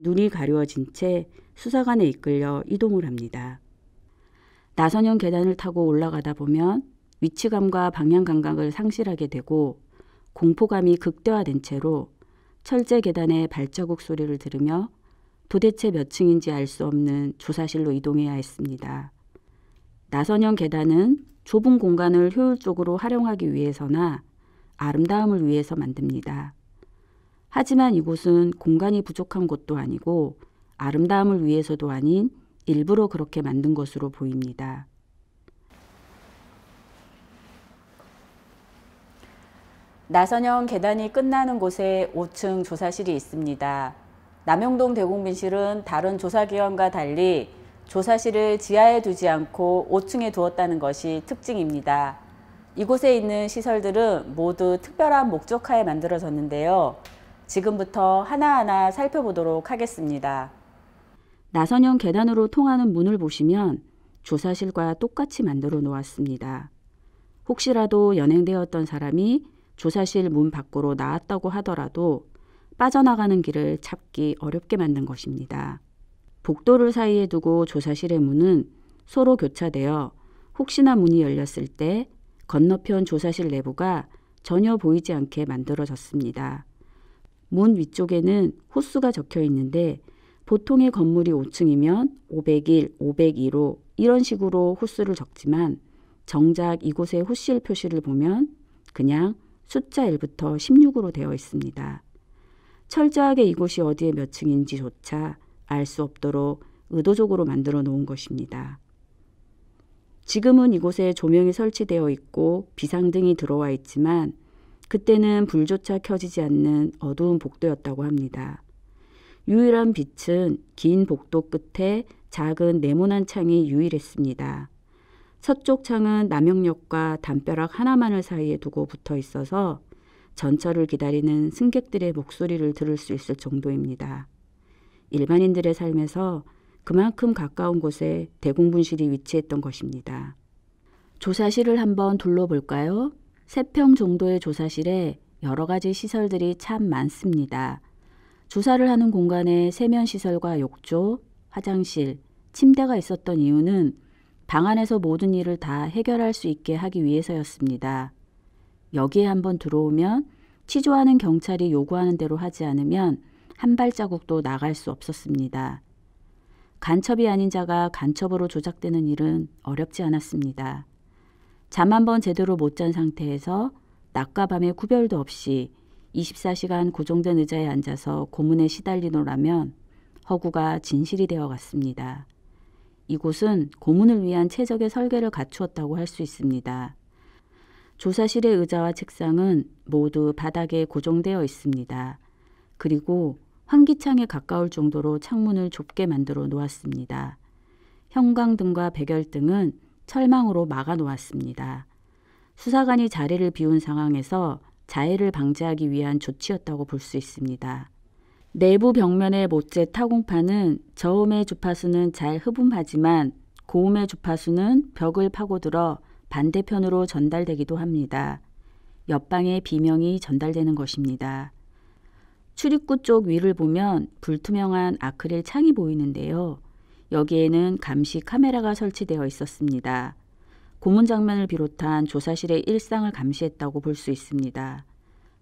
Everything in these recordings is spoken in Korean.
눈이 가려워진 채 수사관에 이끌려 이동을 합니다. 나선형 계단을 타고 올라가다 보면 위치감과 방향 감각을 상실하게 되고 공포감이 극대화된 채로 철제 계단의 발자국 소리를 들으며 도대체 몇 층인지 알 수 없는 조사실로 이동해야 했습니다. 나선형 계단은 좁은 공간을 효율적으로 활용하기 위해서나 아름다움을 위해서 만듭니다. 하지만 이곳은 공간이 부족한 곳도 아니고 아름다움을 위해서도 아닌 일부러 그렇게 만든 것으로 보입니다. 나선형 계단이 끝나는 곳에 5층 조사실이 있습니다. 남영동 대공민실은 다른 조사기관과 달리 조사실을 지하에 두지 않고 5층에 두었다는 것이 특징입니다. 이곳에 있는 시설들은 모두 특별한 목적하에 만들어졌는데요. 지금부터 하나하나 살펴보도록 하겠습니다. 나선형 계단으로 통하는 문을 보시면 조사실과 똑같이 만들어 놓았습니다. 혹시라도 연행되었던 사람이 조사실 문 밖으로 나왔다고 하더라도 빠져나가는 길을 찾기 어렵게 만든 것입니다. 복도를 사이에 두고 조사실의 문은 서로 교차되어 혹시나 문이 열렸을 때 건너편 조사실 내부가 전혀 보이지 않게 만들어졌습니다. 문 위쪽에는 호수가 적혀 있는데 보통의 건물이 5층이면 501, 502로 이런 식으로 호수를 적지만 정작 이곳의 호실 표시를 보면 그냥 숫자 1부터 16으로 되어 있습니다. 철저하게 이곳이 어디에 몇 층인지조차 알 수 없도록 의도적으로 만들어 놓은 것입니다. 지금은 이곳에 조명이 설치되어 있고 비상등이 들어와 있지만 그때는 불조차 켜지지 않는 어두운 복도였다고 합니다. 유일한 빛은 긴 복도 끝에 작은 네모난 창이 유일했습니다. 서쪽 창은 남영역과 담벼락 하나만을 사이에 두고 붙어 있어서 전철을 기다리는 승객들의 목소리를 들을 수 있을 정도입니다. 일반인들의 삶에서 그만큼 가까운 곳에 대공분실이 위치했던 것입니다. 조사실을 한번 둘러볼까요? 세평 정도의 조사실에 여러 가지 시설들이 참 많습니다. 주사를 하는 공간에 세면시설과 욕조, 화장실, 침대가 있었던 이유는 방 안에서 모든 일을 다 해결할 수 있게 하기 위해서였습니다. 여기에 한번 들어오면 취조하는 경찰이 요구하는 대로 하지 않으면 한 발자국도 나갈 수 없었습니다. 간첩이 아닌 자가 간첩으로 조작되는 일은 어렵지 않았습니다. 잠한번 제대로 못 잔 상태에서 낮과 밤의 구별도 없이 24시간 고정된 의자에 앉아서 고문에 시달리노라면 허구가 진실이 되어 갔습니다. 이곳은 고문을 위한 최적의 설계를 갖추었다고 할 수 있습니다. 조사실의 의자와 책상은 모두 바닥에 고정되어 있습니다. 그리고 환기창에 가까울 정도로 창문을 좁게 만들어 놓았습니다. 형광등과 백열등은 철망으로 막아놓았습니다. 수사관이 자리를 비운 상황에서 자해를 방지하기 위한 조치였다고 볼 수 있습니다. 내부 벽면의 못제 타공판은 저음의 주파수는 잘 흡음하지만 고음의 주파수는 벽을 파고들어 반대편으로 전달되기도 합니다. 옆방에 비명이 전달되는 것입니다. 출입구 쪽 위를 보면 불투명한 아크릴 창이 보이는데요. 여기에는 감시 카메라가 설치되어 있었습니다. 고문 장면을 비롯한 조사실의 일상을 감시했다고 볼 수 있습니다.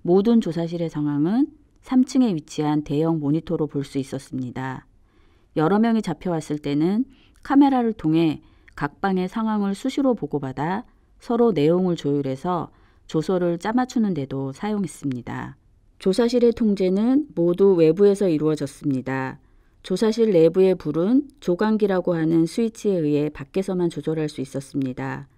모든 조사실의 상황은 3층에 위치한 대형 모니터로 볼 수 있었습니다. 여러 명이 잡혀왔을 때는 카메라를 통해 각 방의 상황을 수시로 보고받아 서로 내용을 조율해서 조서를 짜맞추는 데도 사용했습니다. 조사실의 통제는 모두 외부에서 이루어졌습니다. 조사실 내부의 불은 조광기라고 하는 스위치에 의해 밖에서만 조절할 수 있었습니다.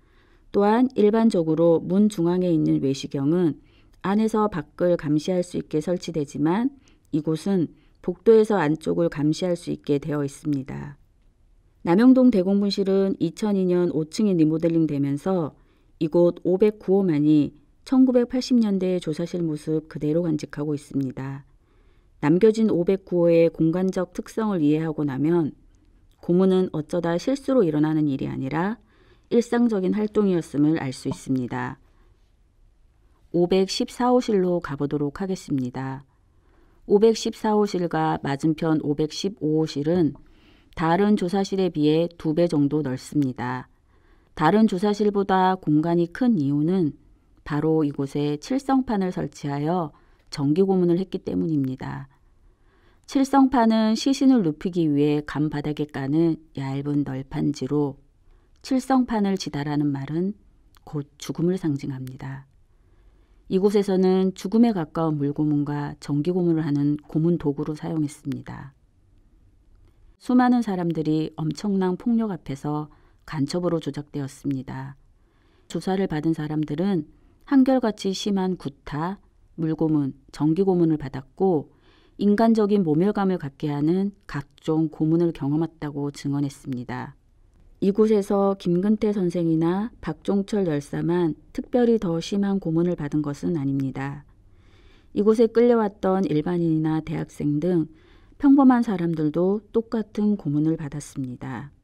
또한 일반적으로 문 중앙에 있는 외시경은 안에서 밖을 감시할 수 있게 설치되지만 이곳은 복도에서 안쪽을 감시할 수 있게 되어 있습니다. 남영동 대공분실은 2002년 5층이 리모델링 되면서 이곳 509호만이 1980년대의 조사실 모습 그대로 간직하고 있습니다. 남겨진 509호의 공간적 특성을 이해하고 나면 고문은 어쩌다 실수로 일어나는 일이 아니라 일상적인 활동이었음을 알 수 있습니다. 514호실로 가보도록 하겠습니다. 514호실과 맞은편 515호실은 다른 조사실에 비해 두 배 정도 넓습니다. 다른 조사실보다 공간이 큰 이유는 바로 이곳에 칠성판을 설치하여 정기 고문을 했기 때문입니다. 칠성파는 시신을 눕히기 위해 감바닥에 까는 얇은 널판지로 칠성판을 지다라는 말은 곧 죽음을 상징합니다. 이곳에서는 죽음에 가까운 물고문과 전기고문을 하는 고문 도구로 사용했습니다. 수많은 사람들이 엄청난 폭력 앞에서 간첩으로 조작되었습니다. 조사를 받은 사람들은 한결같이 심한 구타, 물고문, 정기고문을 받았고 인간적인 모멸감을 갖게 하는 각종 고문을 경험했다고 증언했습니다. 이곳에서 김근태 선생이나 박종철 열사만 특별히 더 심한 고문을 받은 것은 아닙니다. 이곳에 끌려왔던 일반인이나 대학생 등 평범한 사람들도 똑같은 고문을 받았습니다.